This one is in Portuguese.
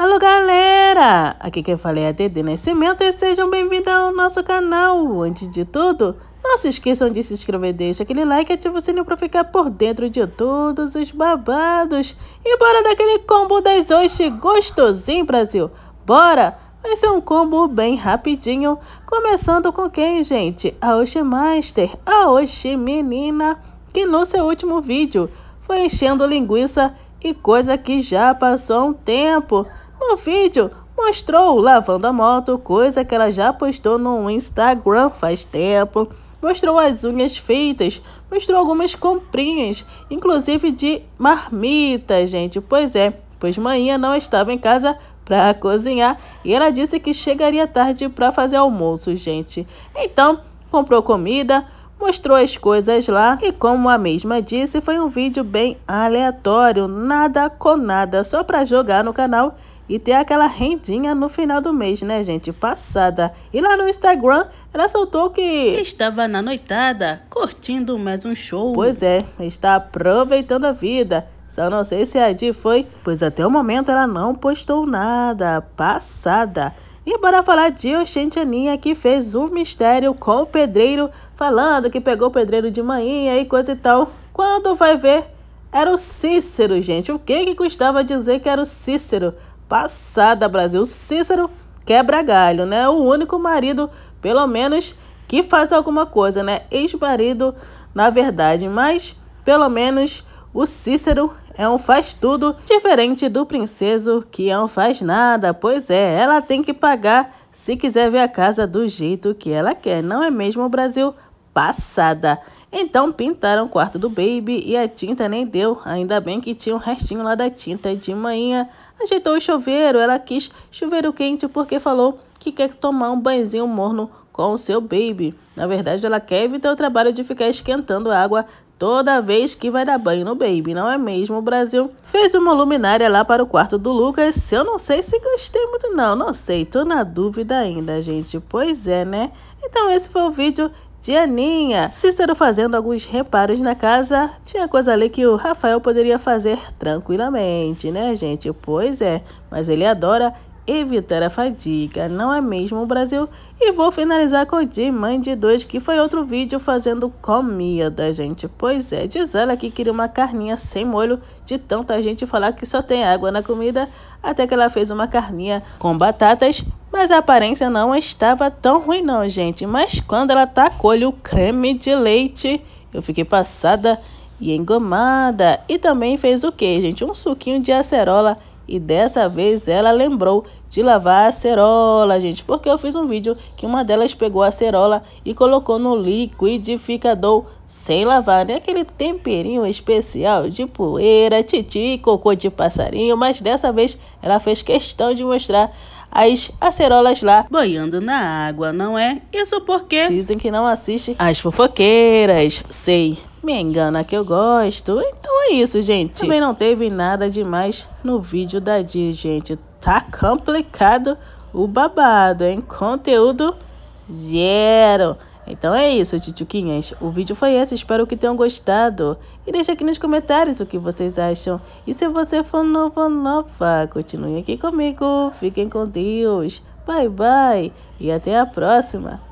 Alô galera, aqui quem fala é a Dede Nascimento e sejam bem-vindos ao nosso canal. Antes de tudo, não se esqueçam de se inscrever, deixa aquele like e ativa o sininho para ficar por dentro de todos os babados. E bora daquele combo das hoje gostosinho Brasil, bora! Vai ser um combo bem rapidinho, começando com quem gente? A Oxi Master, a Oxi Menina, que no seu último vídeo foi enchendo linguiça e coisa que já passou um tempo. O vídeo mostrou lavando a moto, coisa que ela já postou no Instagram faz tempo. Mostrou as unhas feitas, mostrou algumas comprinhas, inclusive de marmita, gente. Pois é, pois manhã não estava em casa para cozinhar e ela disse que chegaria tarde para fazer almoço, gente. Então, comprou comida, mostrou as coisas lá e como a mesma disse, foi um vídeo bem aleatório, nada com nada, só para jogar no canal e ter aquela rendinha no final do mês, né, gente? Passada. E lá no Instagram, ela soltou que estava na noitada, curtindo mais um show. Pois é, está aproveitando a vida. Só não sei se a Di foi, pois até o momento ela não postou nada. Passada. E bora falar de Aninha, que fez um mistério com o pedreiro, falando que pegou o pedreiro de manhã e coisa e tal. Quando vai ver, era o Cícero, gente. O que que custava dizer que era o Cícero? passada, Brasil. Cícero quebra galho, né? O único marido, pelo menos, que faz alguma coisa, né? Ex-marido, na verdade, mas pelo menos o Cícero é um faz tudo, diferente do princeso que é um faz nada. Pois é, ela tem que pagar se quiser ver a casa do jeito que ela quer, não é mesmo, Brasil? passada. Então pintaram o quarto do Baby e a tinta nem deu. Ainda bem que tinha um restinho lá da tinta de manhã. Ajeitou o chuveiro, ela quis chuveiro quente porque falou que quer tomar um banhozinho morno com o seu Baby. Na verdade, ela quer evitar o trabalho de ficar esquentando a água toda vez que vai dar banho no Baby, não é mesmo, Brasil? Fez uma luminária lá para o quarto do Lucas, eu não sei se gostei muito não, não sei, tô na dúvida ainda, gente, pois é, né? Então esse foi o vídeo, Tia se Cícero fazendo alguns reparos na casa, tinha coisa ali que o Rafael poderia fazer tranquilamente, né, gente? Pois é, mas ele adora evitar a fadiga, não é mesmo o Brasil? E vou finalizar com o de Mãe de Dois, que foi outro vídeo fazendo comida, gente. Pois é, diz ela que queria uma carninha sem molho, de tanta gente falar que só tem água na comida, até que ela fez uma carninha com batatas, mas a aparência não estava tão ruim não, gente. Mas quando ela tacou colhe o creme de leite, eu fiquei passada e engomada. E também fez o que, gente? Um suquinho de acerola e dessa vez ela lembrou de lavar a acerola, gente. Porque eu fiz um vídeo que uma delas pegou a acerola e colocou no liquidificador sem lavar. Né? Aquele temperinho especial de poeira, titi, cocô de passarinho. Mas dessa vez ela fez questão de mostrar as acerolas lá boiando na água, não é? Isso porque dizem que não assiste as fofoqueiras. Sei, me engana que eu gosto. Então é isso, gente. Também não teve nada demais no vídeo da dia, gente. Tá complicado o babado, hein? Conteúdo zero. Então é isso, titiuquinhas. O vídeo foi esse, espero que tenham gostado. E deixa aqui nos comentários o que vocês acham. E se você for novo ou nova, continue aqui comigo. Fiquem com Deus. Bye, bye. E até a próxima.